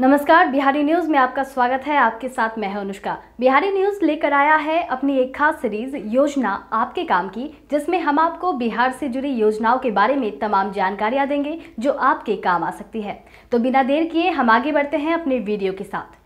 नमस्कार बिहारी न्यूज में आपका स्वागत है आपके साथ मैं हूं अनुष्का बिहारी न्यूज लेकर आया है अपनी एक खास सीरीज योजना आपके काम की जिसमें हम आपको बिहार से जुड़ी योजनाओं के बारे में तमाम जानकारियां देंगे जो आपके काम आ सकती है तो बिना देर किए हम आगे बढ़ते हैं अपने वीडियो के साथ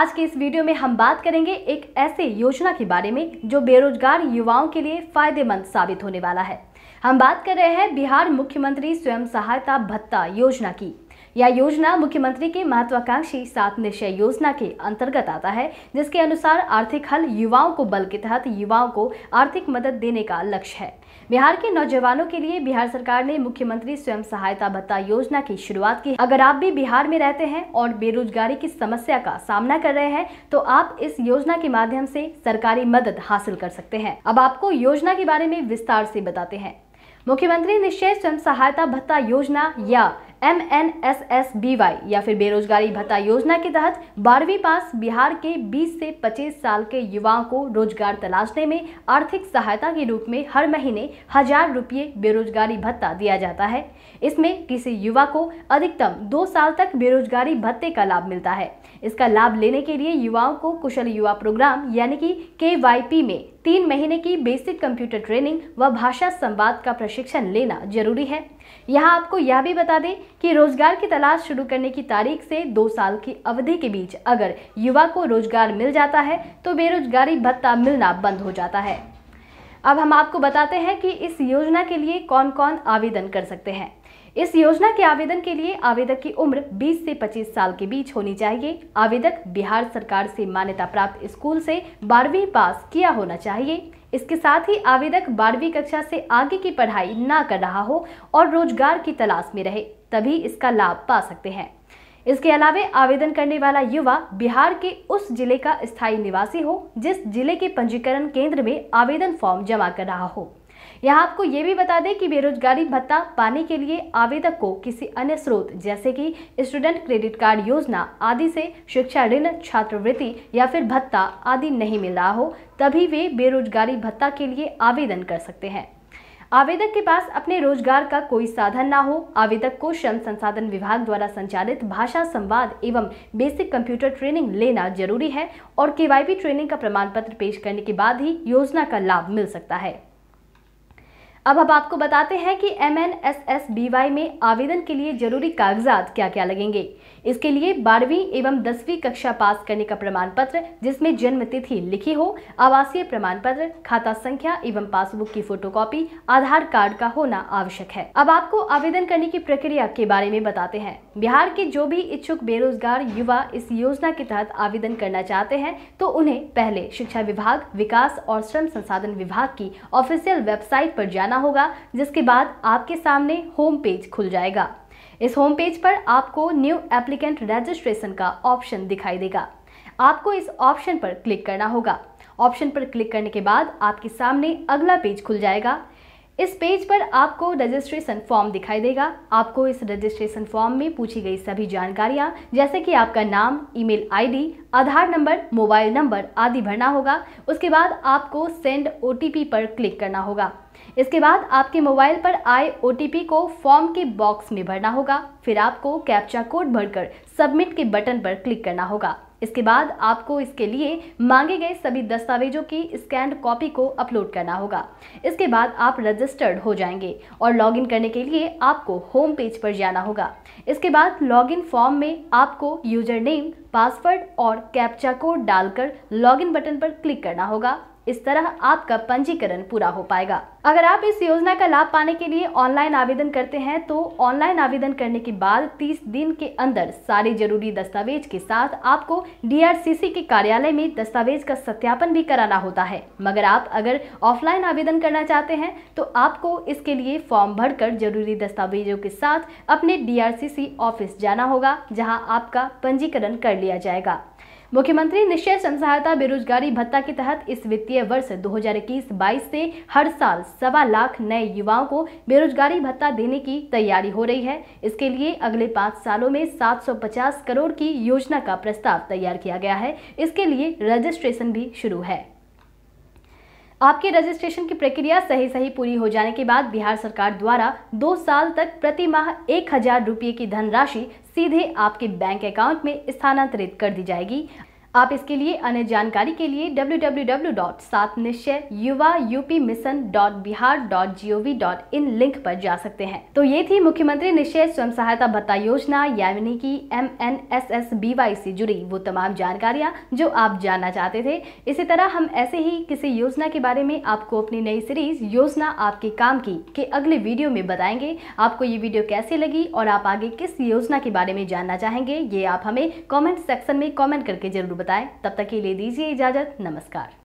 आज के इस वीडियो में हम बात करेंगे एक ऐसे योजना के बारे में जो बेरोजगार युवाओं के लिए फायदेमंद साबित होने वाला है हम बात कर रहे हैं बिहार मुख्यमंत्री स्वयं सहायता भत्ता योजना की यह योजना मुख्यमंत्री के महत्वाकांक्षी सात निश्चय योजना के अंतर्गत आता है जिसके अनुसार आर्थिक हल युवाओं को बल के तहत युवाओं को आर्थिक मदद देने का लक्ष्य है बिहार के नौजवानों के लिए बिहार सरकार ने मुख्यमंत्री स्वयं सहायता भत्ता योजना की शुरुआत की अगर आप भी बिहार में रहते हैं और बेरोजगारी की समस्या का सामना कर रहे हैं तो आप इस योजना के माध्यम से सरकारी मदद हासिल कर सकते हैं अब आपको योजना के बारे में विस्तार से बताते हैं मुख्यमंत्री निश्चय स्वयं सहायता भत्ता योजना या M N S S B Y या फिर बेरोजगारी भत्ता योजना के तहत बारहवीं पास बिहार के 20 से 25 साल के युवाओं को रोजगार तलाशने में आर्थिक सहायता के रूप में हर महीने हजार रुपये बेरोजगारी भत्ता दिया जाता है इसमें किसी युवा को अधिकतम दो साल तक बेरोजगारी भत्ते का लाभ मिलता है इसका लाभ लेने के लिए युवाओं को कुशल युवा प्रोग्राम यानी कि के में तीन महीने की बेसिक कंप्यूटर ट्रेनिंग व भाषा संवाद का प्रशिक्षण लेना जरूरी है यहाँ आपको यह भी बता दें कि रोजगार की तलाश शुरू करने की तारीख से दो साल की अवधि के बीच अगर युवा को रोजगार मिल जाता है तो बेरोजगारी भत्ता मिलना बंद हो जाता है अब हम आपको बताते हैं कि इस योजना के लिए कौन कौन आवेदन कर सकते हैं इस योजना के आवेदन के लिए आवेदक की उम्र 20 से 25 साल के बीच होनी चाहिए आवेदक बिहार सरकार से मान्यता प्राप्त स्कूल से बारहवीं पास किया होना चाहिए इसके साथ ही आवेदक बारहवीं कक्षा से आगे की पढ़ाई ना कर रहा हो और रोजगार की तलाश में रहे तभी इसका लाभ पा सकते हैं इसके अलावे आवेदन करने वाला युवा बिहार के उस जिले का स्थायी निवासी हो जिस जिले के पंजीकरण केंद्र में आवेदन फॉर्म जमा कर रहा हो यहाँ आपको ये भी बता दें कि बेरोजगारी भत्ता पाने के लिए आवेदक को किसी अन्य स्रोत जैसे कि स्टूडेंट क्रेडिट कार्ड योजना आदि से शिक्षा ऋण छात्रवृत्ति या फिर भत्ता आदि नहीं मिल रहा हो तभी वे बेरोजगारी भत्ता के लिए आवेदन कर सकते हैं आवेदक के पास अपने रोजगार का कोई साधन ना हो आवेदक को श्रम संसाधन विभाग द्वारा संचालित भाषा संवाद एवं बेसिक कंप्यूटर ट्रेनिंग लेना जरूरी है और केवाईपी ट्रेनिंग का प्रमाण पत्र पेश करने के बाद ही योजना का लाभ मिल सकता है अब हम आपको बताते हैं कि M N S S B Y में आवेदन के लिए जरूरी कागजात क्या क्या लगेंगे इसके लिए बारहवीं एवं दसवीं कक्षा पास करने का प्रमाण पत्र जिसमें जन्म तिथि लिखी हो आवासीय प्रमाण पत्र खाता संख्या एवं पासबुक की फोटोकॉपी आधार कार्ड का होना आवश्यक है अब आपको आवेदन करने की प्रक्रिया के बारे में बताते हैं बिहार के जो भी इच्छुक बेरोजगार युवा इस योजना के तहत आवेदन करना चाहते हैं तो उन्हें पहले शिक्षा विभाग विकास और श्रम संसाधन विभाग की ऑफिसियल वेबसाइट पर जाना करना होगा जिसके बाद आपके सामने होम पेज खुल जाएगा इस होम पेज पर आपको न्यू एप्लीकेंट रजिस्ट्रेशन का ऑप्शन दिखाई देगा आपको इस ऑप्शन पर क्लिक करना होगा ऑप्शन पर क्लिक करने के बाद आपके सामने अगला पेज खुल जाएगा इस पेज पर आपको रजिस्ट्रेशन फॉर्म दिखाई देगा आपको इस रजिस्ट्रेशन फॉर्म में पूछी गई सभी जानकारियां जैसे कि आपका नाम email ID, Aadhaar number mobile number आदि भरना होगा उसके बाद आपको सेंड ओटीपी पर क्लिक करना होगा इसके बाद आपके मोबाइल पर आए ओ को फॉर्म के बॉक्स में भरना होगा फिर आपको कैप्चा कोड भरकर सबमिट के बटन पर क्लिक करना होगा इसके बाद आपको इसके लिए मांगे गए सभी दस्तावेजों की स्कैंड कॉपी को अपलोड करना होगा इसके बाद आप रजिस्टर्ड हो जाएंगे और लॉगिन करने के लिए आपको होम पेज पर जाना होगा इसके बाद लॉगिन फॉर्म में आपको यूजर नेम पासवर्ड और कैप्चा कोड डालकर लॉगिन बटन पर क्लिक करना होगा इस तरह आपका पंजीकरण पूरा हो पाएगा अगर आप इस योजना का लाभ पाने के लिए ऑनलाइन आवेदन करते हैं तो ऑनलाइन आवेदन करने के बाद 30 दिन के अंदर सारे जरूरी दस्तावेज के साथ आपको डीआरसीसी के कार्यालय में दस्तावेज का सत्यापन भी कराना होता है मगर आप अगर ऑफलाइन आवेदन करना चाहते हैं तो आपको इसके लिए फॉर्म भरकर जरूरी दस्तावेजों के साथ अपने डी ऑफिस जाना होगा जहाँ आपका पंजीकरण कर लिया जाएगा मुख्यमंत्री निश्चय स्वयं सहायता बेरोजगारी भत्ता के तहत इस वित्तीय वर्ष 2021-22 से हर साल सवा लाख नए युवाओं को बेरोजगारी भत्ता देने की तैयारी हो रही है इसके लिए अगले पाँच सालों में 750 करोड़ की योजना का प्रस्ताव तैयार किया गया है इसके लिए रजिस्ट्रेशन भी शुरू है आपके रजिस्ट्रेशन की प्रक्रिया सही सही पूरी हो जाने के बाद बिहार सरकार द्वारा दो साल तक प्रति माह एक हजार रुपये की धनराशि सीधे आपके बैंक अकाउंट में स्थानांतरित कर दी जाएगी आप इसके लिए अन्य जानकारी के लिए डब्ल्यू डब्ल्यू डब्ल्यू डॉट सात निश्चय युवा UP mission dot Bihar dot G O V dot in link पर जा सकते हैं तो ये थी मुख्यमंत्री निश्चय स्वयं सहायता भत्ता योजना यानी कि M N S S B Y से जुड़ी वो तमाम जानकारियाँ जो आप जानना चाहते थे इसी तरह हम ऐसे ही किसी योजना के बारे में आपको अपनी नई सीरीज योजना आपके काम की के अगले वीडियो में बताएंगे आपको ये वीडियो कैसे लगी और आप आगे किस योजना के बारे में जानना चाहेंगे ये आप हमें कॉमेंट सेक्शन में कॉमेंट करके जरूर बताएं तब तक के लिए दीजिए इजाज़त नमस्कार